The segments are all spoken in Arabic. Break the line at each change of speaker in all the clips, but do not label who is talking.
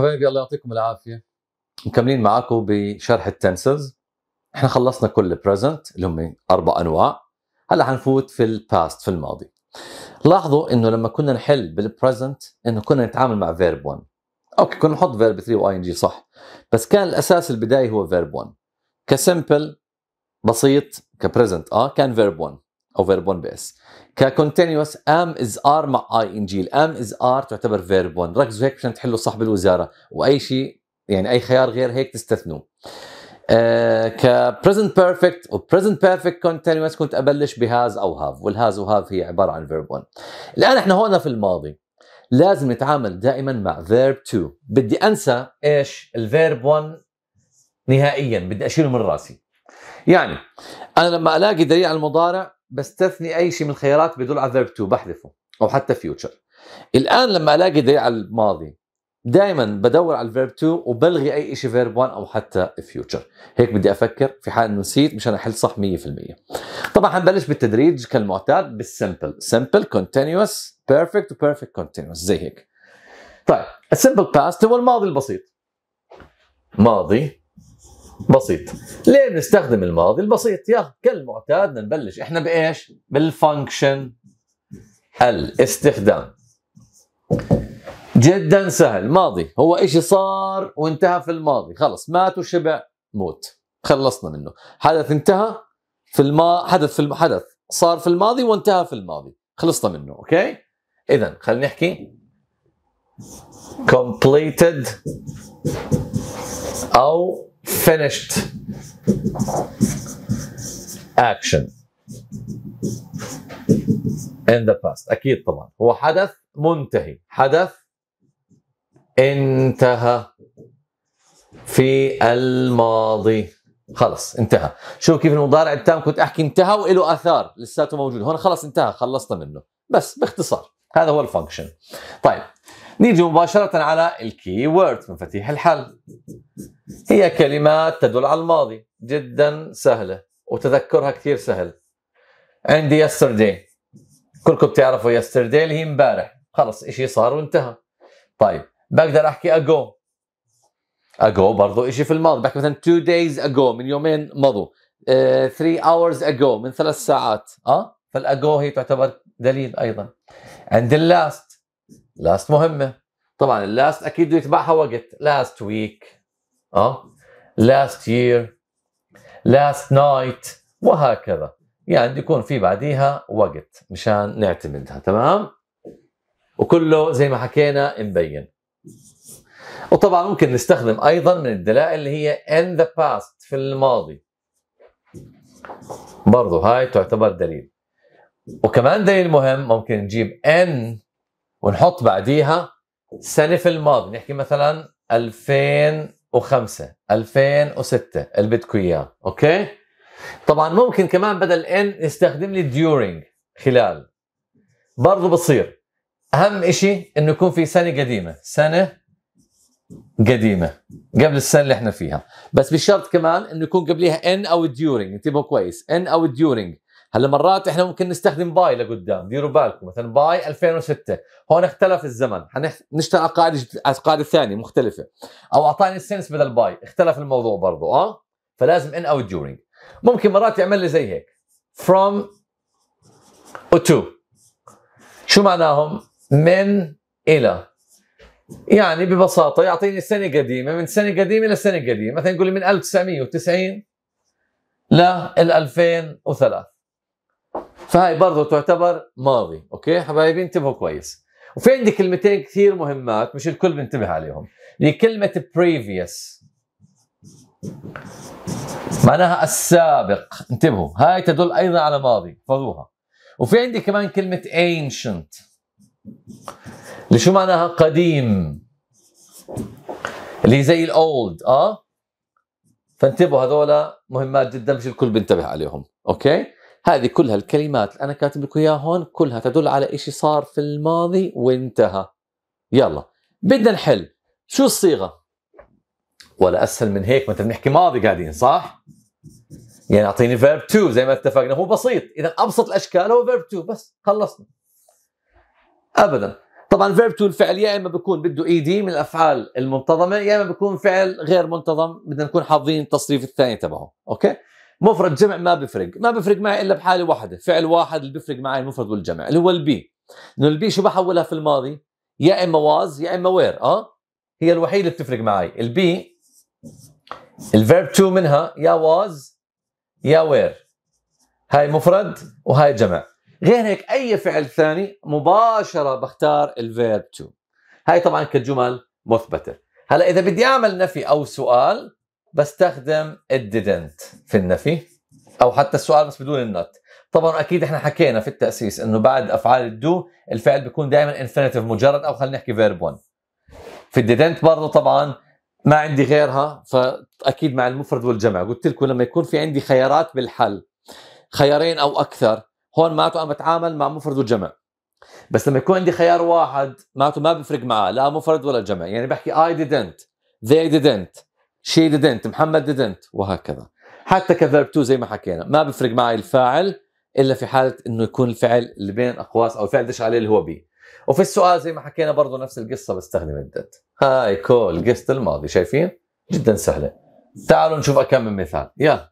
حبايبي الله يعطيكم العافيه مكملين معاكم بشرح التنسز احنا خلصنا كل البريزنت اللي هم اربع انواع هلا حنفوت في الباست في الماضي لاحظوا انه لما كنا نحل بالبريزنت انه كنا نتعامل مع فيرب 1 اوكي كنا نحط فيرب 3 واي ان جي صح بس كان الاساس البدايه هو فيرب 1 كسمبل بسيط كبريزنت اه كان فيرب 1 او فيرب 1 بس ككونتينوس ام از ار مع اي ان جي الام از ار تعتبر فيرب 1 ركزوا هيك عشان تحلوا صح بالوزاره واي شيء يعني اي خيار غير هيك تستثنوه آه كبريزنت بيرفكت present بيرفكت كونتينوس كنت ابلش بهاز او هاف والهاز وهاف هي عباره عن فيرب 1 الان احنا هون في الماضي لازم نتعامل دائما مع فيرب 2 بدي انسى ايش الفيرب 1 نهائيا بدي اشيله من راسي يعني انا لما الاقي دليل على المضارع بستثني اي شيء من الخيارات بدل على فيرب تو بحذفه او حتى فيوتشر الان لما الاقي دليل على الماضي دائما بدور على الفيرب 2 وبلغي اي شيء فيرب 1 او حتى فيوتشر هيك بدي افكر في حال انه نسيت مشان احل صح 100% طبعا حنبلش بالتدريج كالمعتاد بالسمبل سمبل كونتينوس بيرفكت وبيرفكت كونتينوس زي هيك طيب السمبل باست هو الماضي البسيط ماضي بسيط ليه بنستخدم الماضي البسيط يا كالمعتاد نبلش احنا بايش بالفانكشن الاستخدام جدا سهل ماضي هو إشي صار وانتهى في الماضي خلص مات وشبع موت خلصنا منه حدث انتهى في الما حدث في حدث صار في الماضي وانتهى في الماضي خلصنا منه اوكي اذا خلينا نحكي completed او finished action in the past اكيد طبعا هو حدث منتهي حدث انتهى في الماضي خلص انتهى شوف كيف المضارع التام كنت احكي انتهى وله اثار لساته موجود هون خلص انتهى خلصنا منه بس باختصار هذا هو الفانكشن طيب نيجي مباشرة على الكي وورد مفاتيح الحل هي كلمات تدل على الماضي جدا سهلة وتذكرها كثير سهل عندي yesterday كلكم بتعرفوا yesterday اللي هي امبارح خلص اشي صار وانتهى طيب بقدر احكي اجو اجو برضو اشي في الماضي بحكي مثلا two days ago من يومين مضوا uh, three hours ago من ثلاث ساعات اه فالاجو هي تعتبر دليل ايضا عند اللاست لاست مهمه طبعا اللاست اكيد بده يتبعها وقت لاست ويك اه لاست يير لاست نايت وهكذا يعني يكون في بعديها وقت مشان نعتمدها تمام وكله زي ما حكينا مبين وطبعا ممكن نستخدم ايضا من الدلائل اللي هي in the past في الماضي برضه هاي تعتبر دليل وكمان دليل مهم ممكن نجيب ان ونحط بعديها سنه في الماضي نحكي مثلا 2005 2006 اللي بدكم اياه اوكي طبعا ممكن كمان بدل ان يستخدم لي during خلال برضه بصير اهم شيء انه يكون في سنه قديمه سنه قديمه قبل السنه اللي احنا فيها بس بشرط كمان انه يكون قبليها ان او during انتبهوا كويس ان او during هلا مرات احنا ممكن نستخدم باي لقدام ديروا بالكم مثلا باي 2006 هون اختلف الزمن حنشتغل على القاعده ثانيه مختلفه او اعطاني السنس بدل باي اختلف الموضوع برضه اه فلازم ان او during ممكن مرات يعمل لي زي هيك from to شو معناهم من الى يعني ببساطه يعطيني سنه قديمه من سنه قديمه إلى سنة قديمه مثلا يقول لي من 1990 لل 2003 فهي برضه تعتبر ماضي اوكي حبايبي انتبهوا كويس وفي عندي كلمتين كثير مهمات مش الكل بينتبه عليهم اللي يعني كلمة previous معناها السابق انتبهوا هاي تدل أيضا على ماضي احفظوها وفي عندي كمان كلمة ancient اللي شو معناها قديم اللي زي الاولد اه فانتبهوا هذول مهمات جدا مش الكل بينتبه عليهم اوكي هذه كلها الكلمات اللي انا كاتب لكم اياها هون كلها تدل على شيء صار في الماضي وانتهى يلا بدنا نحل شو الصيغه ولا اسهل من هيك ما نحكي بنحكي ماضي قاعدين صح يعني اعطيني فيرب 2 زي ما اتفقنا هو بسيط اذا ابسط الاشكال هو فيرب 2 بس خلصنا ابدا طبعا فيرب 2 الفعل يا اما بيكون بده اي e دي من الافعال المنتظمه يا اما بيكون فعل غير منتظم بدنا نكون حافظين التصريف الثاني تبعه اوكي مفرد جمع ما بفرق ما بفرق معي الا بحاله واحده فعل واحد اللي بفرق معي المفرد والجمع اللي هو البي انه البي شو بحولها في الماضي يا اما واز يا اما وير اه هي الوحيده اللي بتفرق معي البي الفيرب تو منها يا واز يا وير هاي مفرد وهاي جمع غير هيك اي فعل ثاني مباشره بختار الفيرب تو هاي طبعا كجمل مثبته هلا اذا بدي اعمل نفي او سؤال بستخدم الديدنت في النفي او حتى السؤال بس بدون النت طبعا اكيد احنا حكينا في التاسيس انه بعد افعال الدو الفعل بيكون دائما انفينيتيف مجرد او خلينا نحكي فيرب 1 في الديدنت برضه طبعا ما عندي غيرها فاكيد مع المفرد والجمع قلت لكم لما يكون في عندي خيارات بالحل خيارين او اكثر هون معناته انا بتعامل مع مفرد وجمع بس لما يكون عندي خيار واحد معناته ما بفرق معاه لا مفرد ولا جمع يعني بحكي اي didn't they didn't شي didn't محمد didn't وهكذا حتى كفيرب to زي ما حكينا ما بفرق معي الفاعل الا في حاله انه يكون الفعل اللي بين اقواس او الفعل دش عليه اللي هو بي وفي السؤال زي ما حكينا برضه نفس القصه بستخدم الدت هاي كول قست الماضي شايفين جدا سهله تعالوا نشوف كم من مثال يلا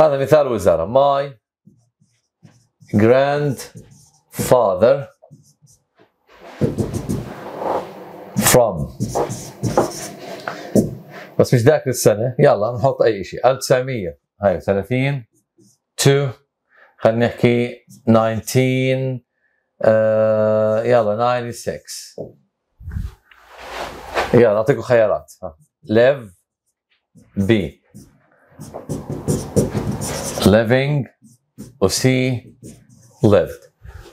هذا مثال وزاره ماي جراند فاذر from بس مش ذاكر السنه يلا نحط اي شيء 1930 تو خلينا نحكي 19 آه، يلا 96 يلا اعطيكم خيارات ليف بي و وسي ليف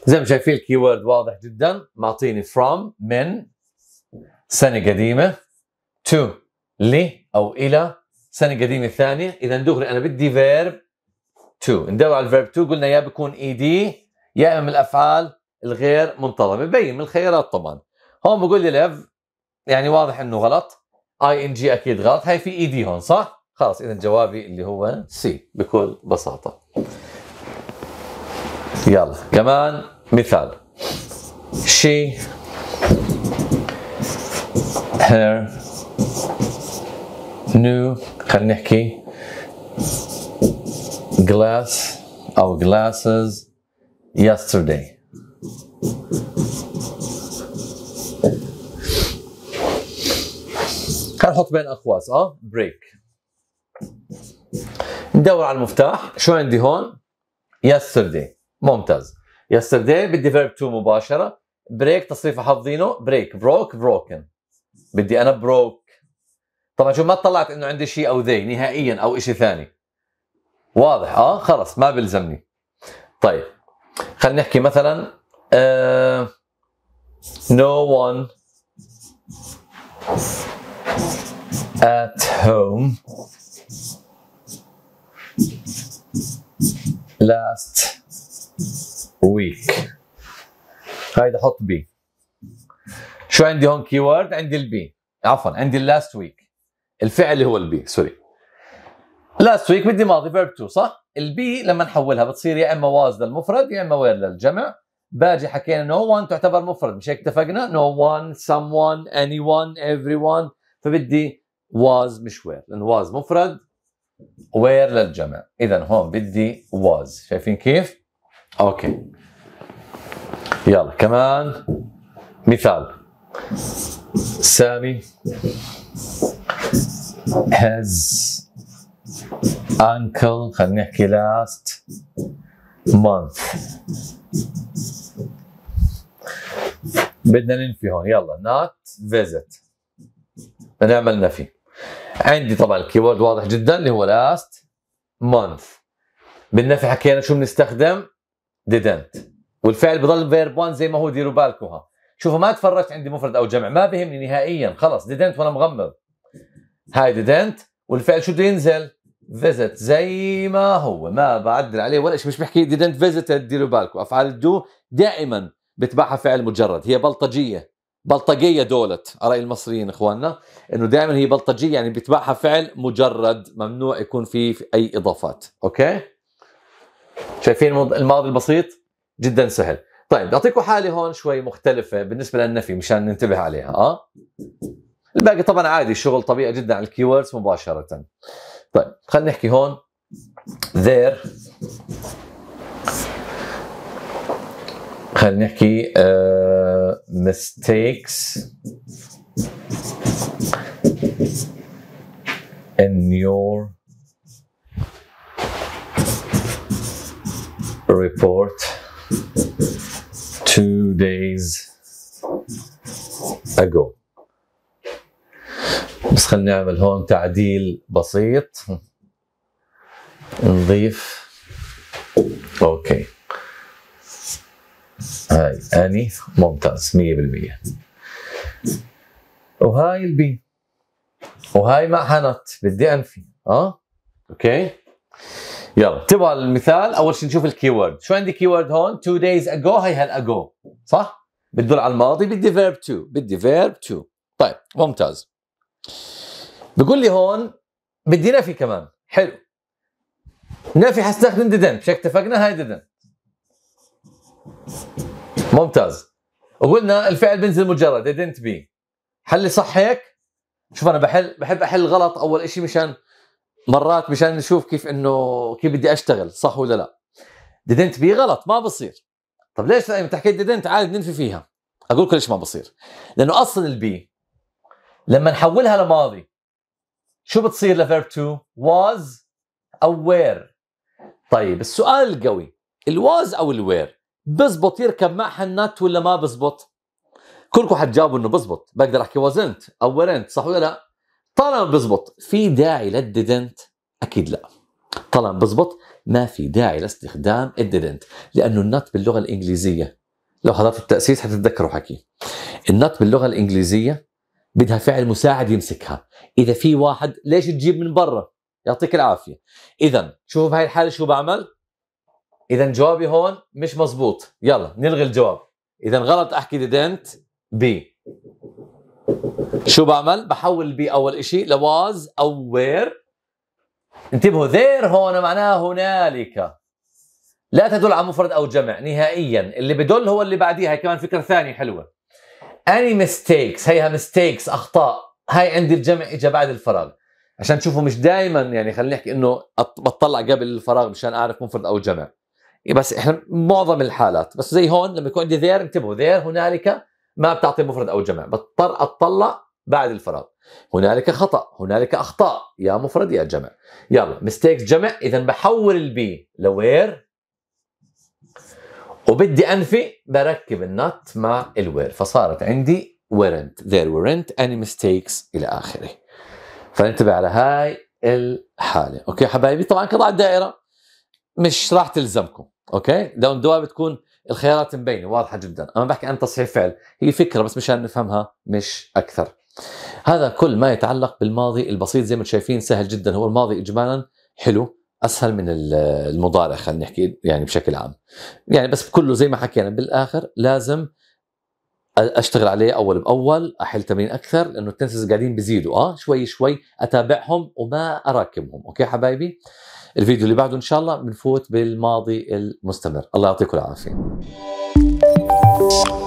زي ما شايفين الكي وورد واضح جدا معطيني فروم من سنه قديمه تو ل او الى سنه قديمه ثانيه اذا دغري انا بدي فيرب تو ندور على الفيرب تو قلنا يا بكون اي e دي يا اما الافعال الغير منتظمه بين من الخيارات طبعا هون بقول لي لف يعني واضح انه غلط اي ان جي اكيد غلط هاي في اي e دي هون صح خلاص اذا جوابي اللي هو سي بكل بساطه يلا كمان مثال she her نو خلينا نحكي glass أو glasses yesterday نحط بين اقواس اه بريك ندور على المفتاح شو عندي هون yesterday ممتاز yesterday بدي فيرب 2 مباشره بريك تصريف حظينه بريك بروك بروكن بدي انا بروك طبعا شو ما طلعت انه عندي شيء او ذي نهائيا او شيء ثاني واضح اه خلص ما بلزمني طيب خلينا نحكي مثلا uh, no one at home last week بدي حط بي شو عندي هون كيورد عندي البي عفوا عندي اللاست ويك الفعل اللي هو البي سوري لاست ويك بدي ماضي فيرب تو صح؟ البي لما نحولها بتصير يا اما واز للمفرد يا اما وير للجمع باجي حكينا نو no وان تعتبر مفرد مش هيك اتفقنا؟ نو وان سم وان اني وان ايفري وان فبدي واز مش وير لان واز مفرد وير للجمع اذا هون بدي واز شايفين كيف؟ اوكي يلا كمان مثال سامي his uncle خلينا نحكي last month بدنا ننفي هون يلا not visit بنعمل نفي عندي طبعا الكيورد واضح جدا اللي هو last month بالنفي حكينا شو بنستخدم didn't والفعل بضل فيرب 1 زي ما هو ديروا بالكم شوفوا ما تفرجت عندي مفرد او جمع ما بهمني نهائيا خلص didn't وانا مغمض هاي didn't والفعل شو بده ينزل فيزت زي ما هو ما بعدل عليه ولا شيء مش بحكي didn't visit ديروا بالكم افعال الدو دائما بتبعها فعل مجرد هي بلطجيه بلطجيه دولت راي المصريين اخواننا انه دائما هي بلطجيه يعني بتبعها فعل مجرد ممنوع يكون فيه في اي اضافات اوكي شايفين الماضي البسيط جدا سهل طيب بدي اعطيكم حاله هون شوي مختلفه بالنسبه للنفي مشان ننتبه عليها اه الباقي طبعا عادي شغل طبيعي جدا على الكيوردز مباشره طيب خلينا نحكي هون there خلينا نحكي uh, mistakes in your report two days ago بس خلينا نعمل هون تعديل بسيط نضيف اوكي هاي اني ممتاز 100% وهاي البي وهاي ما حنت بدي انفي اه اوكي يلا تبغى المثال اول شيء نشوف الكيورد شو عندي كيورد هون 2 days ago هاي هال اجو صح بتدل على الماضي بدي فيرب تو بدي فيرب تو طيب ممتاز بقول لي هون بدي نفي كمان حلو نفي حستخدم ديدنت ديدن مش هيك اتفقنا هاي ديدن ممتاز وقلنا الفعل بينزل مجرد didn't be حلي صح هيك شوف انا بحل بحب احل غلط اول شيء مشان مرات مشان نشوف كيف انه كيف بدي اشتغل صح ولا لا didn't be غلط ما بصير طب ليش لما حكيت didn't عادي ننفي فيها اقول ليش ما بصير لانه اصلا البي لما نحولها لماضي شو بتصير لفيرب 2 was where طيب السؤال القوي الواز او الوير بزبط يركب معها النت ولا ما بزبط كلكم حتجاوبوا انه بزبط بقدر احكي وزنت او ورنت صح ولا لا طالما بزبط في داعي للديدنت اكيد لا طالما بزبط ما في داعي لاستخدام الديدنت لانه النت باللغه الانجليزيه لو حضرت التاسيس حتتذكروا حكي النت باللغه الانجليزيه بدها فعل مساعد يمسكها اذا في واحد ليش تجيب من برا يعطيك العافيه اذا شوفوا بهاي الحاله شو بعمل اذا جوابي هون مش مزبوط يلا نلغي الجواب اذا غلط احكي didn't بي شو بعمل بحول بي اول اشي لواز او وير انتبهوا ذير هون معناها هنالك لا تدل على مفرد او جمع نهائيا اللي بدل هو اللي بعديها كمان فكره ثانيه حلوه اني ميستيكس هيها ميستيكس اخطاء هاي عندي الجمع اجى بعد الفراغ عشان تشوفوا مش دائما يعني خلينا نحكي انه بتطلع قبل الفراغ مشان اعرف منفرد او جمع إيه بس احنا معظم الحالات بس زي هون لما يكون عندي ذير انتبهوا ذير هنالك ما بتعطي مفرد او جمع بضطر اطلع بعد الفراغ هنالك خطا هنالك اخطاء يا مفرد يا جمع يلا مستيكس جمع اذا بحول البي لوير وبدي انفي بركب النت مع الوير فصارت عندي ورنت there weren't any mistakes الى اخره فانتبه على هاي الحاله اوكي حبايبي طبعا قطع الدائره مش راح تلزمكم اوكي دون دوا بتكون الخيارات مبينه واضحه جدا انا بحكي عن تصحيح فعل هي فكره بس مشان نفهمها مش اكثر هذا كل ما يتعلق بالماضي البسيط زي ما شايفين سهل جدا هو الماضي اجمالا حلو اسهل من المضارع خلينا نحكي يعني بشكل عام يعني بس كله زي ما حكينا بالاخر لازم اشتغل عليه اول باول احل تمرين اكثر لانه التنسز قاعدين بيزيدوا اه شوي شوي اتابعهم وما اراكمهم اوكي حبايبي الفيديو اللي بعده ان شاء الله بنفوت بالماضي المستمر الله يعطيكم العافيه